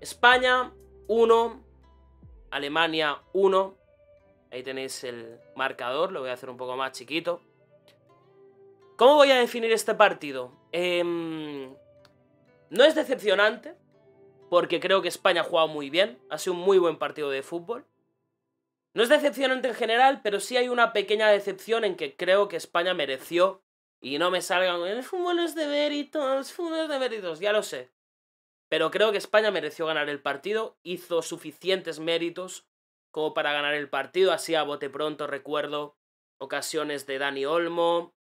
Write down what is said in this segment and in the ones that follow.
España 1, Alemania 1. Ahí tenéis el marcador, lo voy a hacer un poco más chiquito. ¿Cómo voy a definir este partido? Em, no es decepcionante, porque creo que España ha jugado muy bien, ha sido un muy buen partido de fútbol. No es decepcionante en general, pero sí hay una pequeña decepción en que creo que España mereció y no me salgan, es fútbol es de méritos, fútbol es de méritos, ya lo sé. Pero creo que España mereció ganar el partido, hizo suficientes méritos como para ganar el partido, así a bote pronto recuerdo ocasiones de Dani Olmo,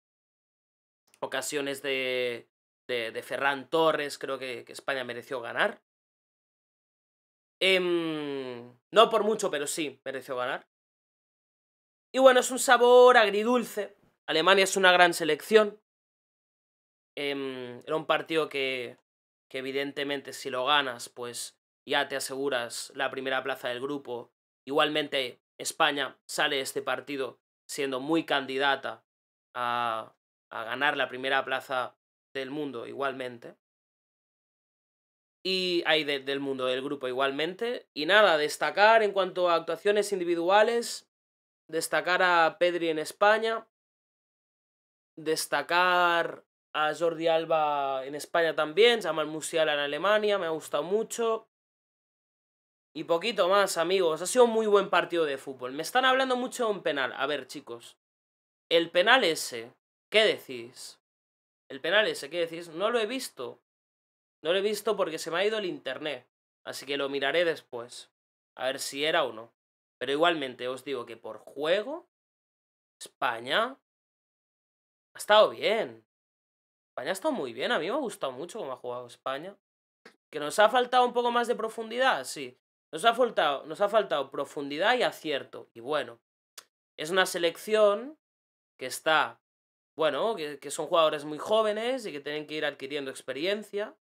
ocasiones de, de, Ferran Torres, creo que, España mereció ganar. Em, no por mucho, pero sí, mereció ganar. Y bueno, es un sabor agridulce. Alemania es una gran selección. Em, era un partido que, que evidentemente si lo ganas, pues ya te aseguras la primera plaza del grupo. Igualmente, España sale este partido siendo muy candidata a, ganar la primera plaza del mundo igualmente. Y hay del mundo del grupo igualmente. Y nada, destacar en cuanto a actuaciones individuales, destacar a Pedri en España, destacar a Jordi Alba en España también, Jamal Musiala en Alemania, me ha gustado mucho. Y poquito más, amigos. Ha sido un muy buen partido de fútbol. Me están hablando mucho de un penal. A ver, chicos. El penal ese, ¿qué decís? El penal ese, ¿qué decís? No lo he visto. No lo he visto porque se me ha ido el internet. Así que lo miraré después. A ver si era o no. Pero igualmente os digo que por juego, España ha estado bien. España ha estado muy bien, a mí me ha gustado mucho cómo ha jugado España. ¿Que nos ha faltado un poco más de profundidad? Sí. Nos ha faltado, nos ha faltado profundidad y acierto. Y bueno, es una selección que está, bueno, que, son jugadores muy jóvenes y que tienen que ir adquiriendo experiencia.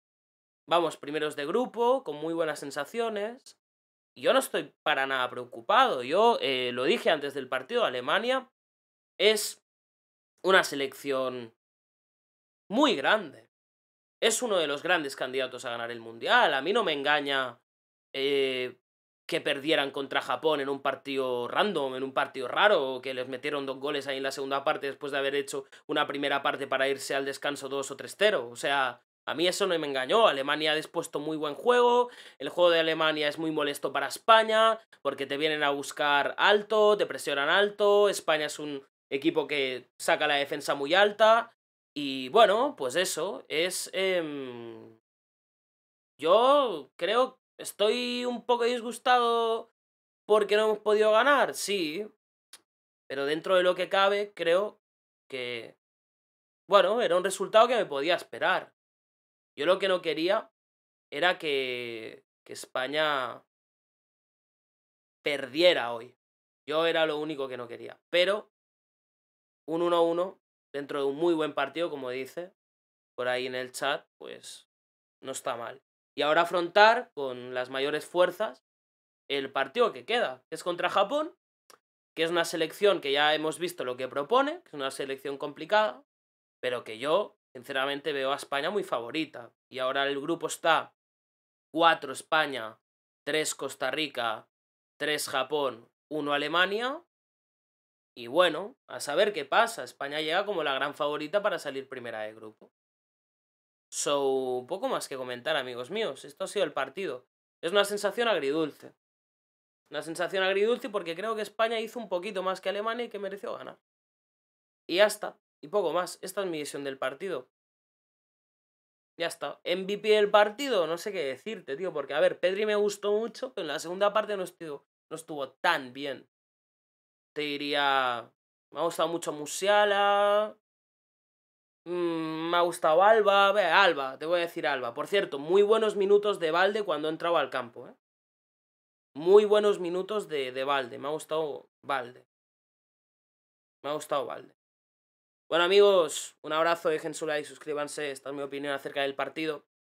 Vamos, primeros de grupo, con muy buenas sensaciones. Y yo no estoy para nada preocupado. Yo eh, lo dije antes del partido, Alemania es una selección muy grande. Es uno de los grandes candidatos a ganar el Mundial. A mí no me engaña eh, que perdieran contra Japón en un partido random, en un partido raro, que les metieron dos goles ahí en la segunda parte después de haber hecho una primera parte para irse al descanso 2 o 3-0. O sea, a mí eso no me engañó. Alemania ha dispuesto muy buen juego. El juego de Alemania es muy molesto para España, porque te vienen a buscar alto, te presionan alto. España es un equipo que saca la defensa muy alta. Y bueno, pues eso, es... Em, yo creo, estoy un poco disgustado porque no hemos podido ganar, sí. Pero dentro de lo que cabe, creo que... Bueno, era un resultado que me podía esperar. Yo lo que no quería era que, que España perdiera hoy. Yo era lo único que no quería. Pero un 1-1 dentro de un muy buen partido, como dice por ahí en el chat, pues no está mal. Y ahora afrontar con las mayores fuerzas el partido que queda, que es contra Japón, que es una selección que ya hemos visto lo que propone, que es una selección complicada, pero que yo, sinceramente, veo a España muy favorita. Y ahora el grupo está 4 España, 3 Costa Rica, 3 Japón, 1 Alemania, y bueno, a saber qué pasa. España llega como la gran favorita para salir primera de grupo. So, poco más que comentar, amigos míos. Esto ha sido el partido. Es una sensación agridulce. Una sensación agridulce porque creo que España hizo un poquito más que Alemania y que mereció ganar. Y ya está. Y poco más. Esta es mi visión del partido. Ya está. MVP del partido, no sé qué decirte, tío. Porque, a ver, Pedri me gustó mucho, pero en la segunda parte no estuvo, no estuvo tan bien te diría, me ha gustado mucho Musiala, mm, me ha gustado Alba, Alba, te voy a decir Alba. Por cierto, muy buenos minutos de Balde cuando entraba al campo, ¿eh? Muy buenos minutos de, de Valde, me ha gustado Balde Me ha gustado Valde. Bueno amigos, un abrazo, dejen su like, suscríbanse, esta es mi opinión acerca del partido.